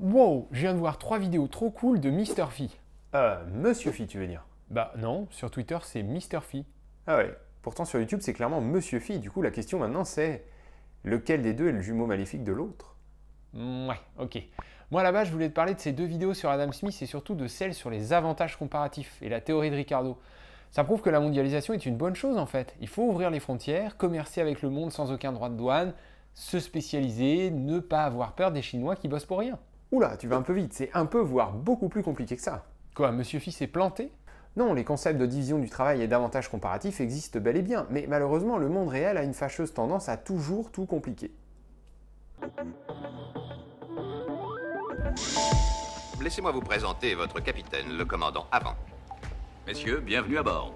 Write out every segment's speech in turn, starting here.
Wow, je viens de voir trois vidéos trop cool de Mr. Phi. Euh, Monsieur Phi, tu veux dire Bah non, sur Twitter c'est Mr. Phi. Ah ouais, pourtant sur YouTube c'est clairement Monsieur Phi. Du coup, la question maintenant c'est lequel des deux est le jumeau maléfique de l'autre Ouais, ok. Moi là-bas, je voulais te parler de ces deux vidéos sur Adam Smith et surtout de celle sur les avantages comparatifs et la théorie de Ricardo. Ça prouve que la mondialisation est une bonne chose en fait. Il faut ouvrir les frontières, commercer avec le monde sans aucun droit de douane, se spécialiser, ne pas avoir peur des Chinois qui bossent pour rien. Oula, tu vas un peu vite, c'est un peu, voire beaucoup plus compliqué que ça. Quoi, Monsieur Fils est planté non, les concepts de division du travail et d'avantages comparatifs existent bel et bien, mais malheureusement le monde réel a une fâcheuse tendance à toujours tout compliquer. Laissez-moi vous présenter votre capitaine, le commandant Avant. Messieurs, bienvenue à bord.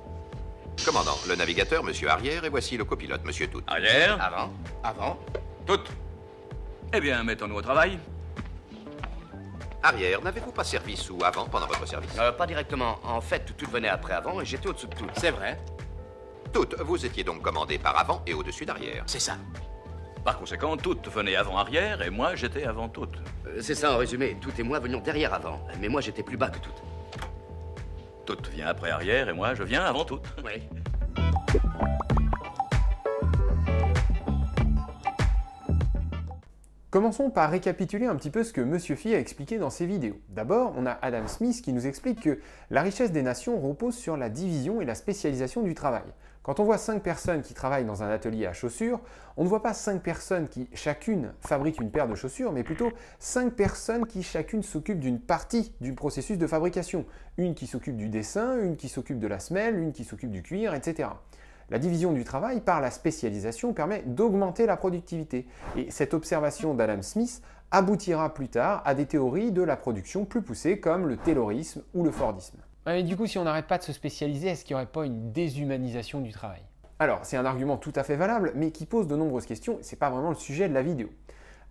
Commandant, le navigateur, monsieur Arrière, et voici le copilote, monsieur Tout. Arrière Avant. Avant. Tout. Eh bien, mettons-nous au travail. Arrière, n'avez-vous pas service ou avant pendant votre service euh, Pas directement. En fait, tout venait après avant et j'étais au dessus de tout. C'est vrai. Toutes, vous étiez donc commandé par avant et au-dessus d'arrière. C'est ça. Par conséquent, toutes venaient avant arrière et moi j'étais avant toutes. Euh, c'est ça en résumé, toutes et moi venions derrière avant, mais moi j'étais plus bas que toutes. Toutes vient après arrière et moi je viens avant toutes. Oui. Commençons par récapituler un petit peu ce que Monsieur Phi a expliqué dans ses vidéos. D'abord, on a Adam Smith qui nous explique que la richesse des nations repose sur la division et la spécialisation du travail. Quand on voit 5 personnes qui travaillent dans un atelier à chaussures, on ne voit pas 5 personnes qui chacune fabriquent une paire de chaussures, mais plutôt 5 personnes qui chacune s'occupent d'une partie du processus de fabrication. Une qui s'occupe du dessin, une qui s'occupe de la semelle, une qui s'occupe du cuir, etc. La division du travail par la spécialisation permet d'augmenter la productivité. Et cette observation d'Adam Smith aboutira plus tard à des théories de la production plus poussées comme le taylorisme ou le fordisme. mais du coup, si on n'arrête pas de se spécialiser, est-ce qu'il n'y aurait pas une déshumanisation du travail Alors, c'est un argument tout à fait valable, mais qui pose de nombreuses questions, et c'est pas vraiment le sujet de la vidéo.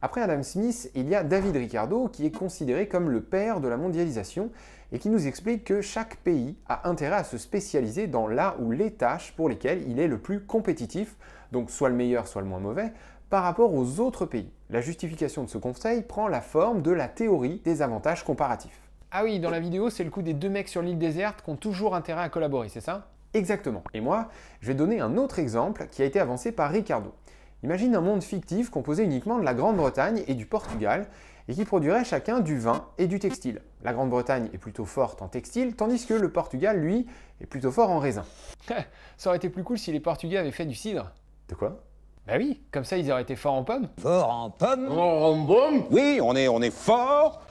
Après Adam Smith, il y a David Ricardo qui est considéré comme le père de la mondialisation et qui nous explique que chaque pays a intérêt à se spécialiser dans la ou les tâches pour lesquelles il est le plus compétitif, donc soit le meilleur, soit le moins mauvais, par rapport aux autres pays. La justification de ce conseil prend la forme de la théorie des avantages comparatifs. Ah oui, dans la vidéo, c'est le coup des deux mecs sur l'île déserte qui ont toujours intérêt à collaborer, c'est ça Exactement. Et moi, je vais donner un autre exemple qui a été avancé par Ricardo. Imagine un monde fictif composé uniquement de la Grande-Bretagne et du Portugal, et qui produirait chacun du vin et du textile. La Grande-Bretagne est plutôt forte en textile, tandis que le Portugal, lui, est plutôt fort en raisin. ça aurait été plus cool si les Portugais avaient fait du cidre. De quoi Bah oui, comme ça ils auraient été forts en pommes. Fort en pommes en Oui, on est, on est fort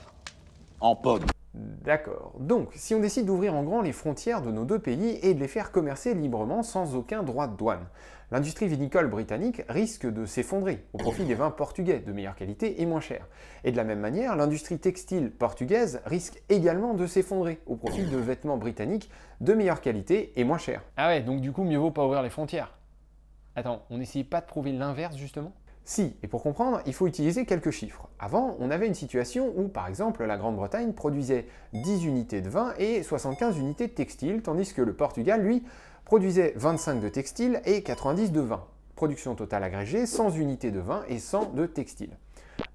en pommes. D'accord. Donc, si on décide d'ouvrir en grand les frontières de nos deux pays et de les faire commercer librement sans aucun droit de douane, l'industrie vinicole britannique risque de s'effondrer au profit des vins portugais de meilleure qualité et moins chers. Et de la même manière, l'industrie textile portugaise risque également de s'effondrer au profit de vêtements britanniques de meilleure qualité et moins chers. Ah ouais, donc du coup, mieux vaut pas ouvrir les frontières. Attends, on n'essayait pas de prouver l'inverse justement si, et pour comprendre, il faut utiliser quelques chiffres. Avant, on avait une situation où, par exemple, la Grande-Bretagne produisait 10 unités de vin et 75 unités de textile, tandis que le Portugal, lui, produisait 25 de textile et 90 de vin. Production totale agrégée, 100 unités de vin et 100 de textile.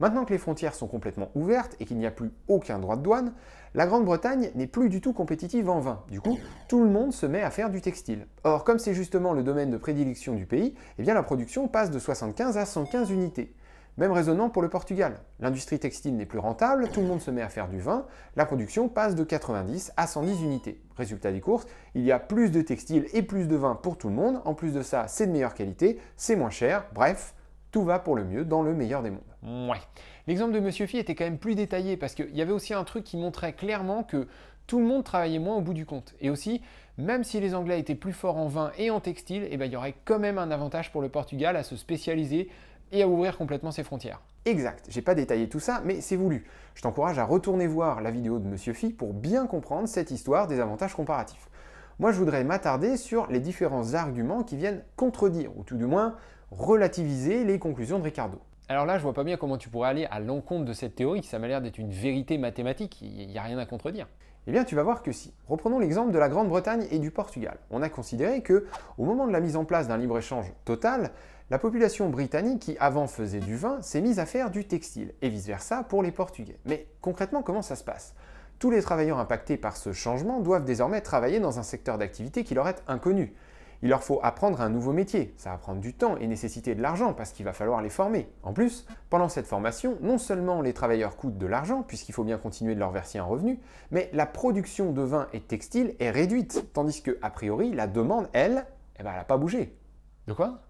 Maintenant que les frontières sont complètement ouvertes et qu'il n'y a plus aucun droit de douane, la Grande-Bretagne n'est plus du tout compétitive en vin. Du coup, tout le monde se met à faire du textile. Or, comme c'est justement le domaine de prédilection du pays, eh bien la production passe de 75 à 115 unités. Même raisonnement pour le Portugal. L'industrie textile n'est plus rentable, tout le monde se met à faire du vin, la production passe de 90 à 110 unités. Résultat des courses, il y a plus de textiles et plus de vin pour tout le monde, en plus de ça, c'est de meilleure qualité, c'est moins cher, bref, tout va pour le mieux dans le meilleur des mondes. Ouais. L'exemple de Monsieur Phi était quand même plus détaillé parce qu'il y avait aussi un truc qui montrait clairement que tout le monde travaillait moins au bout du compte. Et aussi, même si les Anglais étaient plus forts en vin et en textile, eh ben, il y aurait quand même un avantage pour le Portugal à se spécialiser et à ouvrir complètement ses frontières. Exact, j'ai pas détaillé tout ça, mais c'est voulu. Je t'encourage à retourner voir la vidéo de Monsieur Phi pour bien comprendre cette histoire des avantages comparatifs. Moi, je voudrais m'attarder sur les différents arguments qui viennent contredire, ou tout du moins relativiser les conclusions de Ricardo. Alors là, je vois pas bien comment tu pourrais aller à l'encontre de cette théorie, ça m'a l'air d'être une vérité mathématique, il n'y a rien à contredire. Eh bien, tu vas voir que si. Reprenons l'exemple de la Grande-Bretagne et du Portugal. On a considéré que, au moment de la mise en place d'un libre-échange total, la population britannique qui avant faisait du vin s'est mise à faire du textile, et vice-versa pour les Portugais. Mais concrètement, comment ça se passe Tous les travailleurs impactés par ce changement doivent désormais travailler dans un secteur d'activité qui leur est inconnu. Il leur faut apprendre un nouveau métier, ça va prendre du temps et nécessiter de l'argent parce qu'il va falloir les former. En plus, pendant cette formation, non seulement les travailleurs coûtent de l'argent puisqu'il faut bien continuer de leur verser un revenu, mais la production de vin et textile est réduite, tandis que, a priori, la demande, elle, eh ben, elle n'a pas bougé. De quoi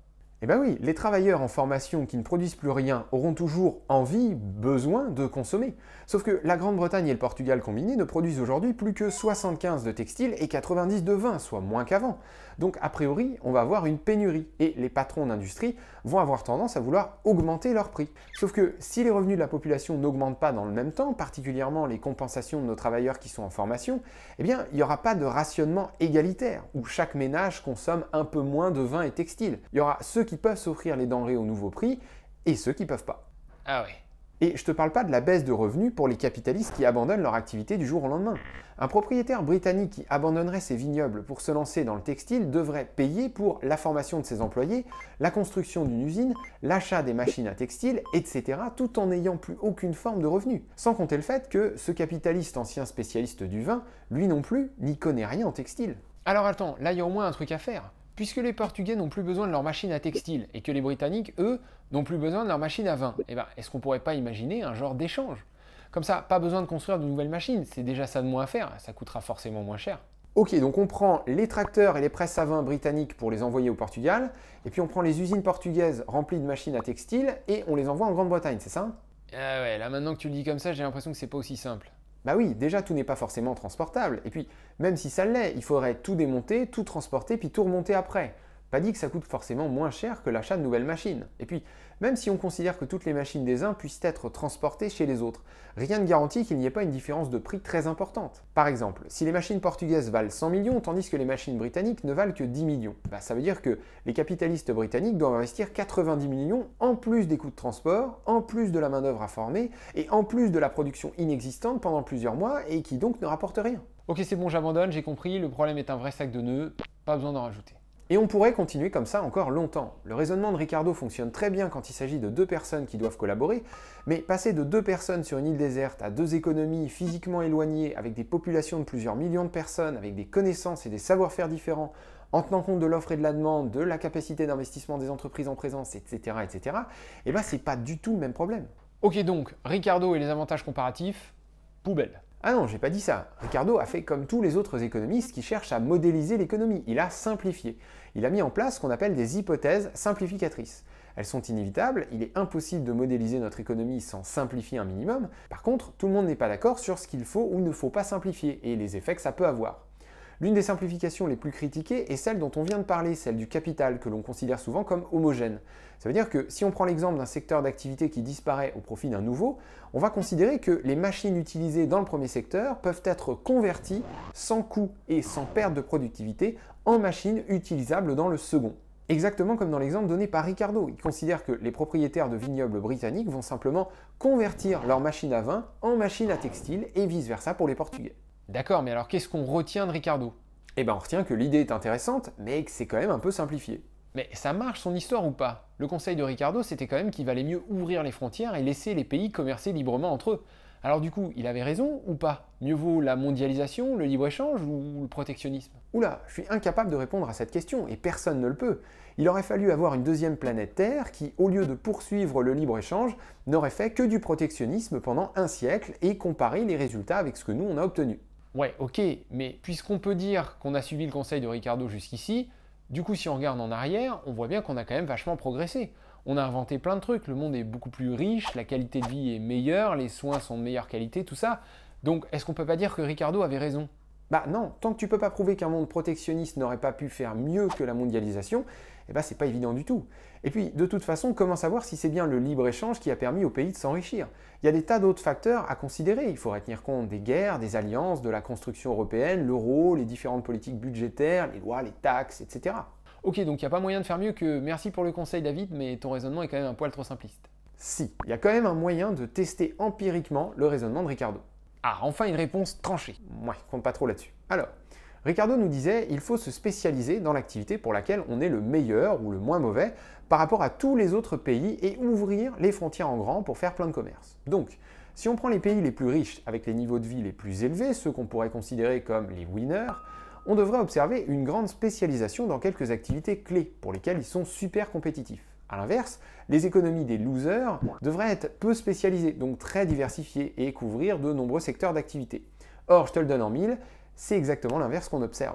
eh bien oui, les travailleurs en formation qui ne produisent plus rien auront toujours envie, besoin de consommer. Sauf que la Grande-Bretagne et le Portugal combinés ne produisent aujourd'hui plus que 75 de textiles et 90 de vin, soit moins qu'avant. Donc a priori, on va avoir une pénurie et les patrons d'industrie vont avoir tendance à vouloir augmenter leurs prix. Sauf que si les revenus de la population n'augmentent pas dans le même temps, particulièrement les compensations de nos travailleurs qui sont en formation, eh bien il n'y aura pas de rationnement égalitaire où chaque ménage consomme un peu moins de vin et textiles. Il y aura ceux qui peuvent s'offrir les denrées au nouveau prix et ceux qui ne peuvent pas. Ah oui. Et je te parle pas de la baisse de revenus pour les capitalistes qui abandonnent leur activité du jour au lendemain. Un propriétaire britannique qui abandonnerait ses vignobles pour se lancer dans le textile devrait payer pour la formation de ses employés, la construction d'une usine, l'achat des machines à textile, etc., tout en n'ayant plus aucune forme de revenu. Sans compter le fait que ce capitaliste ancien spécialiste du vin, lui non plus, n'y connaît rien en textile. Alors attends, là il y a au moins un truc à faire puisque les Portugais n'ont plus besoin de leurs machines à textile et que les Britanniques, eux, n'ont plus besoin de leurs machines à vin. Eh ben, est-ce qu'on pourrait pas imaginer un genre d'échange Comme ça, pas besoin de construire de nouvelles machines, c'est déjà ça de moins à faire, ça coûtera forcément moins cher. Ok, donc on prend les tracteurs et les presses à vin britanniques pour les envoyer au Portugal, et puis on prend les usines portugaises remplies de machines à textile et on les envoie en Grande-Bretagne, c'est ça Ah ouais, là maintenant que tu le dis comme ça, j'ai l'impression que c'est pas aussi simple. Bah oui, déjà tout n'est pas forcément transportable. Et puis, même si ça l'est, il faudrait tout démonter, tout transporter, puis tout remonter après. Pas dit que ça coûte forcément moins cher que l'achat de nouvelles machines. Et puis, même si on considère que toutes les machines des uns puissent être transportées chez les autres, rien ne garantit qu'il n'y ait pas une différence de prix très importante. Par exemple, si les machines portugaises valent 100 millions tandis que les machines britanniques ne valent que 10 millions, bah ça veut dire que les capitalistes britanniques doivent investir 90 millions en plus des coûts de transport, en plus de la main-d'œuvre à former et en plus de la production inexistante pendant plusieurs mois et qui donc ne rapporte rien. Ok, c'est bon, j'abandonne, j'ai compris, le problème est un vrai sac de nœuds, pas besoin d'en rajouter. Et on pourrait continuer comme ça encore longtemps. Le raisonnement de Ricardo fonctionne très bien quand il s'agit de deux personnes qui doivent collaborer, mais passer de deux personnes sur une île déserte à deux économies physiquement éloignées, avec des populations de plusieurs millions de personnes, avec des connaissances et des savoir-faire différents, en tenant compte de l'offre et de la demande, de la capacité d'investissement des entreprises en présence, etc., etc., et eh ben c'est pas du tout le même problème. Ok donc, Ricardo et les avantages comparatifs, poubelle. Ah non, j'ai pas dit ça. Ricardo a fait comme tous les autres économistes qui cherchent à modéliser l'économie. Il a simplifié. Il a mis en place ce qu'on appelle des hypothèses simplificatrices. Elles sont inévitables, il est impossible de modéliser notre économie sans simplifier un minimum. Par contre, tout le monde n'est pas d'accord sur ce qu'il faut ou ne faut pas simplifier et les effets que ça peut avoir. L'une des simplifications les plus critiquées est celle dont on vient de parler, celle du capital, que l'on considère souvent comme homogène. Ça veut dire que si on prend l'exemple d'un secteur d'activité qui disparaît au profit d'un nouveau, on va considérer que les machines utilisées dans le premier secteur peuvent être converties sans coût et sans perte de productivité en machines utilisables dans le second. Exactement comme dans l'exemple donné par Ricardo, il considère que les propriétaires de vignobles britanniques vont simplement convertir leurs machines à vin en machines à textile et vice-versa pour les Portugais. D'accord, mais alors qu'est-ce qu'on retient de Ricardo Eh ben on retient que l'idée est intéressante, mais que c'est quand même un peu simplifié. Mais ça marche son histoire ou pas Le conseil de Ricardo, c'était quand même qu'il valait mieux ouvrir les frontières et laisser les pays commercer librement entre eux. Alors du coup, il avait raison ou pas Mieux vaut la mondialisation, le libre-échange ou le protectionnisme Oula, je suis incapable de répondre à cette question, et personne ne le peut. Il aurait fallu avoir une deuxième planète Terre qui, au lieu de poursuivre le libre-échange, n'aurait fait que du protectionnisme pendant un siècle et comparer les résultats avec ce que nous on a obtenu. Ouais, ok, mais puisqu'on peut dire qu'on a suivi le conseil de Ricardo jusqu'ici, du coup, si on regarde en arrière, on voit bien qu'on a quand même vachement progressé. On a inventé plein de trucs, le monde est beaucoup plus riche, la qualité de vie est meilleure, les soins sont de meilleure qualité, tout ça. Donc, est-ce qu'on peut pas dire que Ricardo avait raison Bah non, tant que tu peux pas prouver qu'un monde protectionniste n'aurait pas pu faire mieux que la mondialisation, eh ce ben, c'est pas évident du tout. Et puis, de toute façon, comment savoir si c'est bien le libre-échange qui a permis au pays de s'enrichir Il y a des tas d'autres facteurs à considérer. Il faudrait tenir compte des guerres, des alliances, de la construction européenne, l'euro, les différentes politiques budgétaires, les lois, les taxes, etc. Ok, donc il n'y a pas moyen de faire mieux que merci pour le conseil David, mais ton raisonnement est quand même un poil trop simpliste. Si, il y a quand même un moyen de tester empiriquement le raisonnement de Ricardo. Ah, enfin une réponse tranchée. Moi, ne compte pas trop là-dessus. Alors, Ricardo nous disait il faut se spécialiser dans l'activité pour laquelle on est le meilleur ou le moins mauvais par rapport à tous les autres pays et ouvrir les frontières en grand pour faire plein de commerce. Donc, si on prend les pays les plus riches avec les niveaux de vie les plus élevés, ceux qu'on pourrait considérer comme les winners, on devrait observer une grande spécialisation dans quelques activités clés pour lesquelles ils sont super compétitifs. A l'inverse, les économies des losers devraient être peu spécialisées, donc très diversifiées et couvrir de nombreux secteurs d'activité. Or, je te le donne en mille, c'est exactement l'inverse qu'on observe.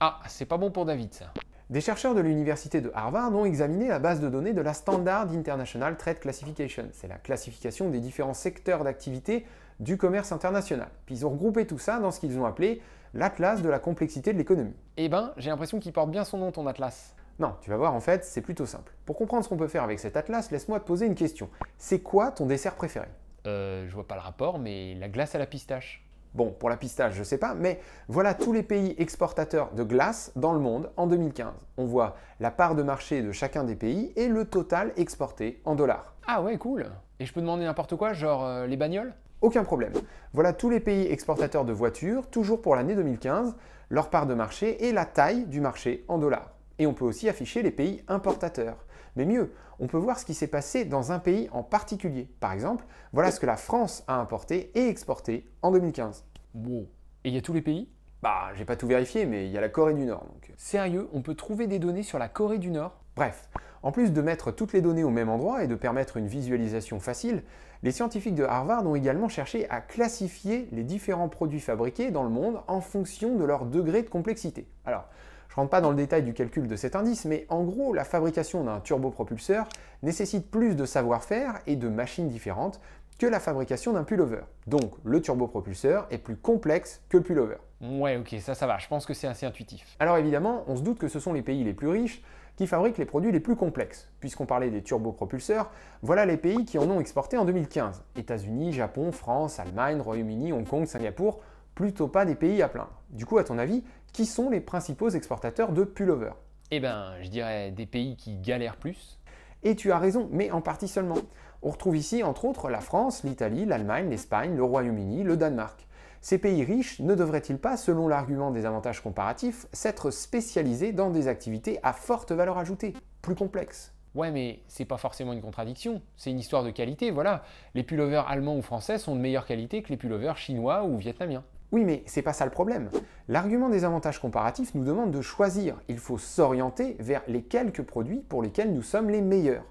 Ah, c'est pas bon pour David ça. Des chercheurs de l'université de Harvard ont examiné la base de données de la Standard International Trade Classification. C'est la classification des différents secteurs d'activité du commerce international. Puis ils ont regroupé tout ça dans ce qu'ils ont appelé l'atlas de la complexité de l'économie. Eh ben, j'ai l'impression qu'il porte bien son nom ton atlas. Non, tu vas voir, en fait, c'est plutôt simple. Pour comprendre ce qu'on peut faire avec cet atlas, laisse-moi te poser une question. C'est quoi ton dessert préféré Euh, je vois pas le rapport, mais la glace à la pistache. Bon, pour la pistache, je ne sais pas, mais voilà tous les pays exportateurs de glace dans le monde en 2015. On voit la part de marché de chacun des pays et le total exporté en dollars. Ah ouais, cool Et je peux demander n'importe quoi, genre euh, les bagnoles Aucun problème. Voilà tous les pays exportateurs de voitures, toujours pour l'année 2015, leur part de marché et la taille du marché en dollars. Et on peut aussi afficher les pays importateurs. Mais mieux, on peut voir ce qui s'est passé dans un pays en particulier. Par exemple, voilà ce que la France a importé et exporté en 2015. Wow. Et il y a tous les pays Bah, j'ai pas tout vérifié, mais il y a la Corée du Nord donc. Sérieux, on peut trouver des données sur la Corée du Nord Bref, en plus de mettre toutes les données au même endroit et de permettre une visualisation facile, les scientifiques de Harvard ont également cherché à classifier les différents produits fabriqués dans le monde en fonction de leur degré de complexité. Alors, je ne rentre pas dans le détail du calcul de cet indice, mais en gros, la fabrication d'un turbopropulseur nécessite plus de savoir-faire et de machines différentes que la fabrication d'un pullover. Donc le turbopropulseur est plus complexe que le pullover. Ouais ok, ça ça va, je pense que c'est assez intuitif. Alors évidemment, on se doute que ce sont les pays les plus riches qui fabriquent les produits les plus complexes. Puisqu'on parlait des turbopropulseurs, voilà les pays qui en ont exporté en 2015. États-Unis, Japon, France, Allemagne, Royaume-Uni, Hong Kong, Singapour, plutôt pas des pays à plaindre. Du coup, à ton avis, qui sont les principaux exportateurs de pullovers Eh ben, je dirais des pays qui galèrent plus. Et tu as raison, mais en partie seulement. On retrouve ici, entre autres, la France, l'Italie, l'Allemagne, l'Espagne, le Royaume-Uni, le Danemark. Ces pays riches ne devraient-ils pas, selon l'argument des avantages comparatifs, s'être spécialisés dans des activités à forte valeur ajoutée, plus complexes Ouais, mais c'est pas forcément une contradiction, c'est une histoire de qualité, voilà. Les pullovers allemands ou français sont de meilleure qualité que les pullovers chinois ou vietnamiens. Oui, mais c'est pas ça le problème. L'argument des avantages comparatifs nous demande de choisir. Il faut s'orienter vers les quelques produits pour lesquels nous sommes les meilleurs.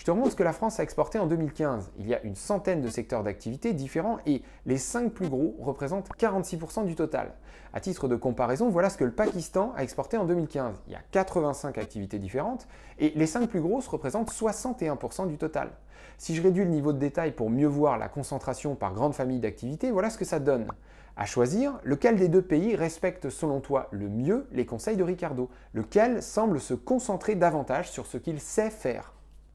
Je te remonte ce que la France a exporté en 2015. Il y a une centaine de secteurs d'activité différents et les 5 plus gros représentent 46% du total. À titre de comparaison, voilà ce que le Pakistan a exporté en 2015. Il y a 85 activités différentes et les 5 plus grosses représentent 61% du total. Si je réduis le niveau de détail pour mieux voir la concentration par grande famille d'activités, voilà ce que ça donne. À choisir, lequel des deux pays respecte selon toi le mieux les conseils de Ricardo Lequel semble se concentrer davantage sur ce qu'il sait faire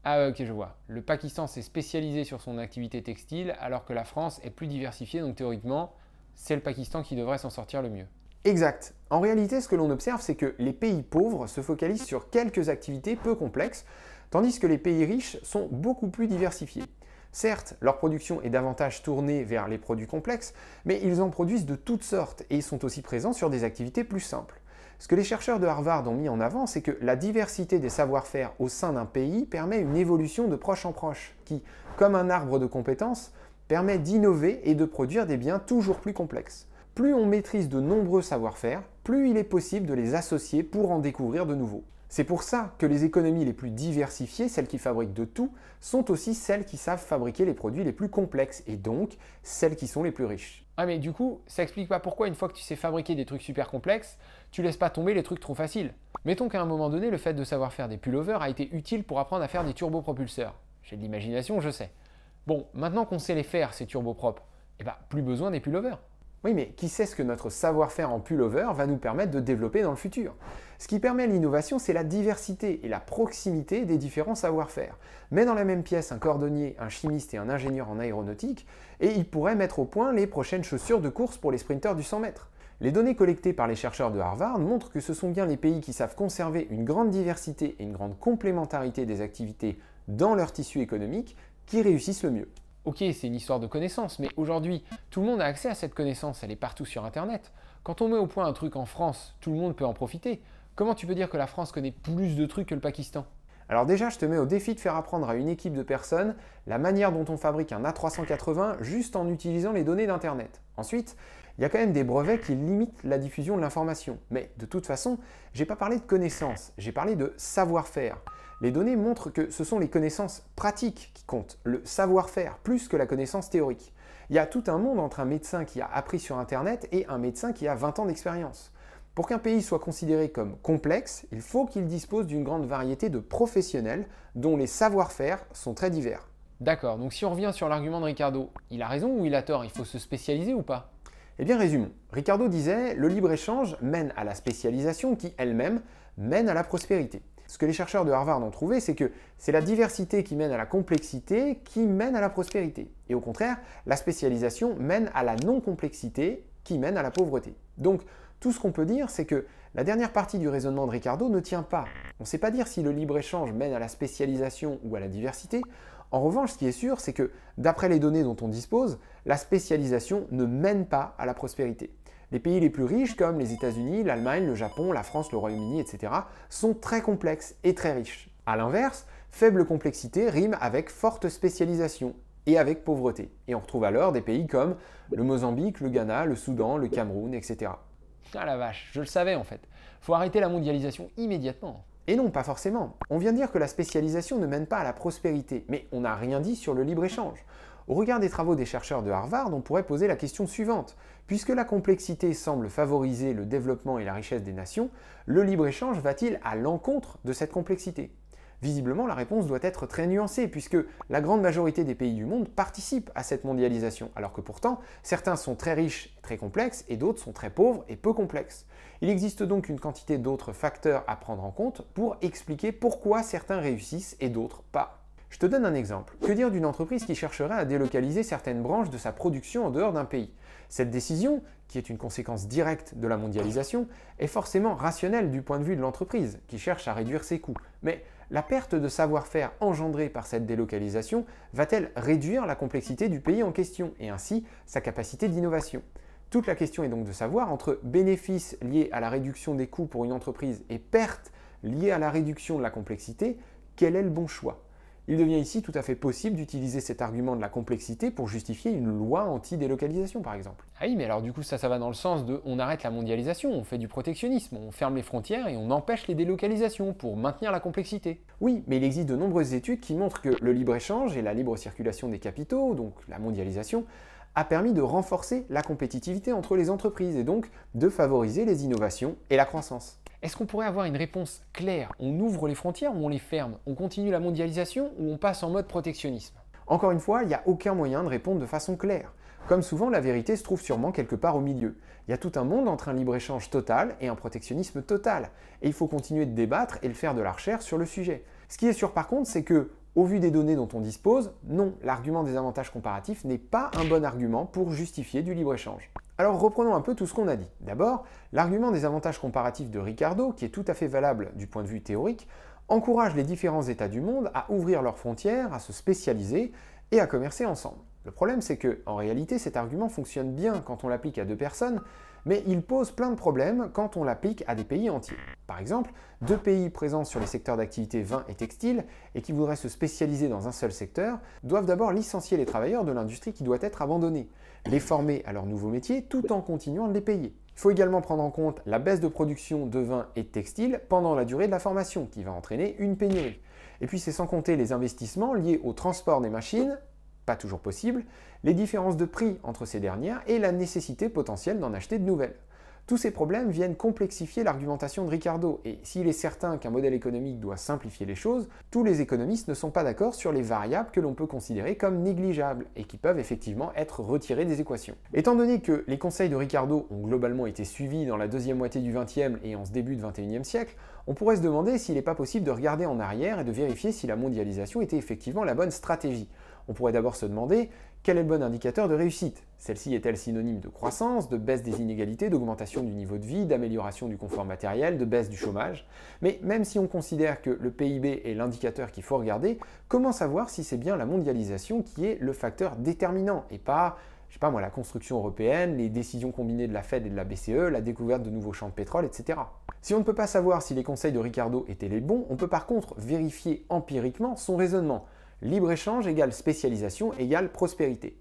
ah ok, je vois. Le Pakistan s'est spécialisé sur son activité textile alors que la France est plus diversifiée, donc théoriquement, c'est le Pakistan qui devrait s'en sortir le mieux. Exact. En réalité, ce que l'on observe, c'est que les pays pauvres se focalisent sur quelques activités peu complexes, tandis que les pays riches sont beaucoup plus diversifiés. Certes, leur production est davantage tournée vers les produits complexes, mais ils en produisent de toutes sortes et sont aussi présents sur des activités plus simples. Ce que les chercheurs de Harvard ont mis en avant, c'est que la diversité des savoir-faire au sein d'un pays permet une évolution de proche en proche, qui, comme un arbre de compétences, permet d'innover et de produire des biens toujours plus complexes. Plus on maîtrise de nombreux savoir-faire, plus il est possible de les associer pour en découvrir de nouveaux. C'est pour ça que les économies les plus diversifiées, celles qui fabriquent de tout, sont aussi celles qui savent fabriquer les produits les plus complexes et donc celles qui sont les plus riches. Ah mais du coup, ça explique pas pourquoi une fois que tu sais fabriquer des trucs super complexes, tu laisses pas tomber les trucs trop faciles. Mettons qu'à un moment donné, le fait de savoir faire des pullovers a été utile pour apprendre à faire des turbopropulseurs. J'ai de l'imagination, je sais. Bon, maintenant qu'on sait les faire, ces turboprops, eh bah, plus besoin des pullovers. Oui, mais qui sait ce que notre savoir-faire en pullover va nous permettre de développer dans le futur ce qui permet l'innovation, c'est la diversité et la proximité des différents savoir-faire. Mets dans la même pièce un cordonnier, un chimiste et un ingénieur en aéronautique, et ils pourraient mettre au point les prochaines chaussures de course pour les sprinteurs du 100 mètres. Les données collectées par les chercheurs de Harvard montrent que ce sont bien les pays qui savent conserver une grande diversité et une grande complémentarité des activités dans leur tissu économique qui réussissent le mieux. Ok, c'est une histoire de connaissances, mais aujourd'hui, tout le monde a accès à cette connaissance, elle est partout sur Internet. Quand on met au point un truc en France, tout le monde peut en profiter. Comment tu peux dire que la France connaît plus de trucs que le Pakistan alors déjà, je te mets au défi de faire apprendre à une équipe de personnes la manière dont on fabrique un A380 juste en utilisant les données d'Internet. Ensuite, il y a quand même des brevets qui limitent la diffusion de l'information. Mais de toute façon, j'ai pas parlé de connaissances, j'ai parlé de savoir-faire. Les données montrent que ce sont les connaissances pratiques qui comptent, le savoir-faire, plus que la connaissance théorique. Il y a tout un monde entre un médecin qui a appris sur Internet et un médecin qui a 20 ans d'expérience. Pour qu'un pays soit considéré comme complexe, il faut qu'il dispose d'une grande variété de professionnels dont les savoir-faire sont très divers. D'accord, donc si on revient sur l'argument de Ricardo, il a raison ou il a tort Il faut se spécialiser ou pas Eh bien résumons. Ricardo disait le libre-échange mène à la spécialisation qui elle-même mène à la prospérité. Ce que les chercheurs de Harvard ont trouvé, c'est que c'est la diversité qui mène à la complexité qui mène à la prospérité. Et au contraire, la spécialisation mène à la non-complexité qui mène à la pauvreté. Donc, tout ce qu'on peut dire, c'est que la dernière partie du raisonnement de Ricardo ne tient pas. On ne sait pas dire si le libre-échange mène à la spécialisation ou à la diversité. En revanche, ce qui est sûr, c'est que, d'après les données dont on dispose, la spécialisation ne mène pas à la prospérité. Les pays les plus riches, comme les États-Unis, l'Allemagne, le Japon, la France, le Royaume-Uni, etc., sont très complexes et très riches. A l'inverse, faible complexité rime avec forte spécialisation et avec pauvreté. Et on retrouve alors des pays comme le Mozambique, le Ghana, le Soudan, le Cameroun, etc. Putain ah la vache, je le savais en fait. Faut arrêter la mondialisation immédiatement. Et non, pas forcément. On vient de dire que la spécialisation ne mène pas à la prospérité, mais on n'a rien dit sur le libre-échange. Au regard des travaux des chercheurs de Harvard, on pourrait poser la question suivante. Puisque la complexité semble favoriser le développement et la richesse des nations, le libre-échange va-t-il à l'encontre de cette complexité Visiblement, la réponse doit être très nuancée, puisque la grande majorité des pays du monde participent à cette mondialisation, alors que pourtant, certains sont très riches et très complexes, et d'autres sont très pauvres et peu complexes. Il existe donc une quantité d'autres facteurs à prendre en compte pour expliquer pourquoi certains réussissent et d'autres pas. Je te donne un exemple. Que dire d'une entreprise qui chercherait à délocaliser certaines branches de sa production en dehors d'un pays Cette décision, qui est une conséquence directe de la mondialisation, est forcément rationnelle du point de vue de l'entreprise, qui cherche à réduire ses coûts. Mais la perte de savoir-faire engendrée par cette délocalisation va-t-elle réduire la complexité du pays en question et ainsi sa capacité d'innovation Toute la question est donc de savoir entre bénéfices liés à la réduction des coûts pour une entreprise et pertes liées à la réduction de la complexité, quel est le bon choix il devient ici tout à fait possible d'utiliser cet argument de la complexité pour justifier une loi anti-délocalisation, par exemple. Ah oui, mais alors du coup, ça, ça va dans le sens de on arrête la mondialisation, on fait du protectionnisme, on ferme les frontières et on empêche les délocalisations pour maintenir la complexité. Oui, mais il existe de nombreuses études qui montrent que le libre-échange et la libre circulation des capitaux, donc la mondialisation, a permis de renforcer la compétitivité entre les entreprises et donc de favoriser les innovations et la croissance. Est-ce qu'on pourrait avoir une réponse claire On ouvre les frontières ou on les ferme On continue la mondialisation ou on passe en mode protectionnisme Encore une fois, il n'y a aucun moyen de répondre de façon claire. Comme souvent, la vérité se trouve sûrement quelque part au milieu. Il y a tout un monde entre un libre-échange total et un protectionnisme total. Et il faut continuer de débattre et de faire de la recherche sur le sujet. Ce qui est sûr par contre, c'est que, au vu des données dont on dispose, non, l'argument des avantages comparatifs n'est pas un bon argument pour justifier du libre-échange. Alors reprenons un peu tout ce qu'on a dit. D'abord, l'argument des avantages comparatifs de Ricardo, qui est tout à fait valable du point de vue théorique, encourage les différents États du monde à ouvrir leurs frontières, à se spécialiser et à commercer ensemble. Le problème, c'est que, en réalité, cet argument fonctionne bien quand on l'applique à deux personnes, mais il pose plein de problèmes quand on l'applique à des pays entiers. Par exemple, deux pays présents sur les secteurs d'activité vin et textile et qui voudraient se spécialiser dans un seul secteur doivent d'abord licencier les travailleurs de l'industrie qui doit être abandonnée les former à leur nouveau métier tout en continuant de les payer. Il faut également prendre en compte la baisse de production de vin et de textiles pendant la durée de la formation qui va entraîner une pénurie. Et puis c'est sans compter les investissements liés au transport des machines, pas toujours possible, les différences de prix entre ces dernières et la nécessité potentielle d'en acheter de nouvelles. Tous ces problèmes viennent complexifier l'argumentation de Ricardo, et s'il est certain qu'un modèle économique doit simplifier les choses, tous les économistes ne sont pas d'accord sur les variables que l'on peut considérer comme négligeables, et qui peuvent effectivement être retirées des équations. Étant donné que les conseils de Ricardo ont globalement été suivis dans la deuxième moitié du XXe et en ce début du XXIe siècle, on pourrait se demander s'il n'est pas possible de regarder en arrière et de vérifier si la mondialisation était effectivement la bonne stratégie. On pourrait d'abord se demander quel est le bon indicateur de réussite Celle-ci est-elle synonyme de croissance, de baisse des inégalités, d'augmentation du niveau de vie, d'amélioration du confort matériel, de baisse du chômage Mais même si on considère que le PIB est l'indicateur qu'il faut regarder, comment savoir si c'est bien la mondialisation qui est le facteur déterminant et pas je sais pas moi, la construction européenne, les décisions combinées de la Fed et de la BCE, la découverte de nouveaux champs de pétrole, etc. Si on ne peut pas savoir si les conseils de Ricardo étaient les bons, on peut par contre vérifier empiriquement son raisonnement. Libre-échange égale spécialisation égale prospérité.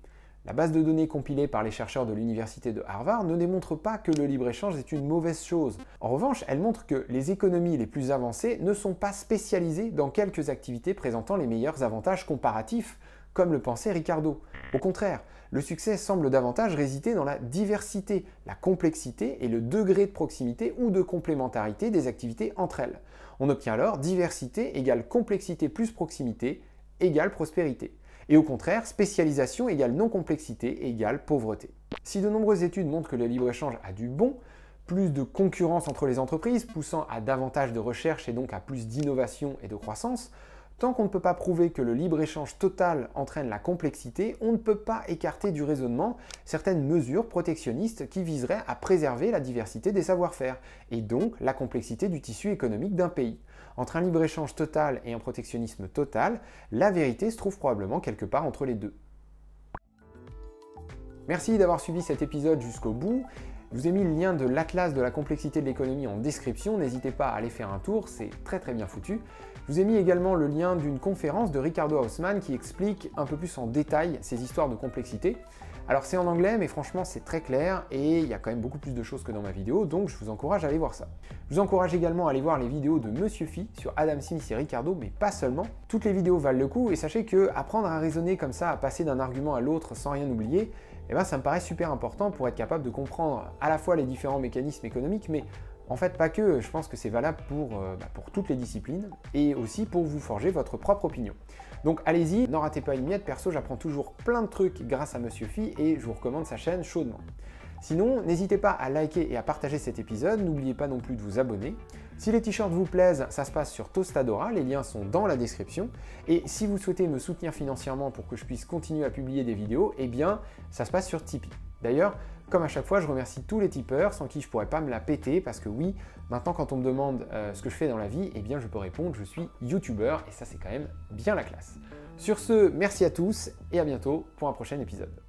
La base de données compilée par les chercheurs de l'université de Harvard ne démontre pas que le libre-échange est une mauvaise chose. En revanche, elle montre que les économies les plus avancées ne sont pas spécialisées dans quelques activités présentant les meilleurs avantages comparatifs, comme le pensait Ricardo. Au contraire, le succès semble davantage résider dans la diversité, la complexité et le degré de proximité ou de complémentarité des activités entre elles. On obtient alors diversité égale complexité plus proximité égale prospérité. Et au contraire, spécialisation égale non-complexité égale pauvreté. Si de nombreuses études montrent que le libre-échange a du bon, plus de concurrence entre les entreprises, poussant à davantage de recherche et donc à plus d'innovation et de croissance, tant qu'on ne peut pas prouver que le libre-échange total entraîne la complexité, on ne peut pas écarter du raisonnement certaines mesures protectionnistes qui viseraient à préserver la diversité des savoir-faire, et donc la complexité du tissu économique d'un pays. Entre un libre-échange total et un protectionnisme total, la vérité se trouve probablement quelque part entre les deux. Merci d'avoir suivi cet épisode jusqu'au bout. Je vous ai mis le lien de l'Atlas de la complexité de l'économie en description, n'hésitez pas à aller faire un tour, c'est très très bien foutu. Je vous ai mis également le lien d'une conférence de Ricardo Haussmann qui explique un peu plus en détail ces histoires de complexité. Alors c'est en anglais, mais franchement c'est très clair et il y a quand même beaucoup plus de choses que dans ma vidéo, donc je vous encourage à aller voir ça. Je vous encourage également à aller voir les vidéos de Monsieur Phi sur Adam Smith et Ricardo, mais pas seulement. Toutes les vidéos valent le coup et sachez que apprendre à raisonner comme ça, à passer d'un argument à l'autre sans rien oublier, eh ben, ça me paraît super important pour être capable de comprendre à la fois les différents mécanismes économiques, mais en fait, pas que, je pense que c'est valable euh, bah, pour, toutes les disciplines et aussi pour vous forger votre propre opinion. Donc allez-y, n'en ratez pas une miette, perso j'apprends toujours plein de trucs grâce à Monsieur Phi et je vous recommande sa chaîne chaudement. Sinon, n'hésitez pas à liker et à partager cet épisode, n'oubliez pas non plus de vous abonner. Si les t-shirts vous plaisent, ça se passe sur Tostadora, les liens sont dans la description. Et si vous souhaitez me soutenir financièrement pour que je puisse continuer à publier des vidéos, eh bien, ça se passe sur Tipeee. D'ailleurs, comme à chaque fois, je remercie tous les tipeurs sans qui je pourrais pas me la péter parce que oui, maintenant quand on me demande euh, ce que je fais dans la vie, eh bien je peux répondre je suis youtubeur et ça c'est quand même bien la classe. Sur ce, merci à tous et à bientôt pour un prochain épisode.